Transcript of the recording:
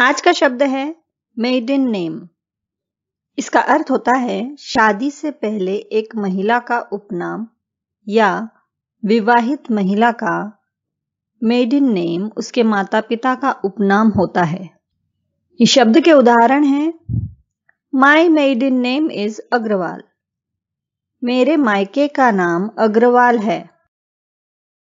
आज का शब्द है मेड इन नेम इसका अर्थ होता है शादी से पहले एक महिला का उपनाम या विवाहित महिला का मेड इन नेम उसके माता पिता का उपनाम होता है इस शब्द के उदाहरण हैं my maiden name is Agarwal मेरे मायके का नाम अग्रवाल है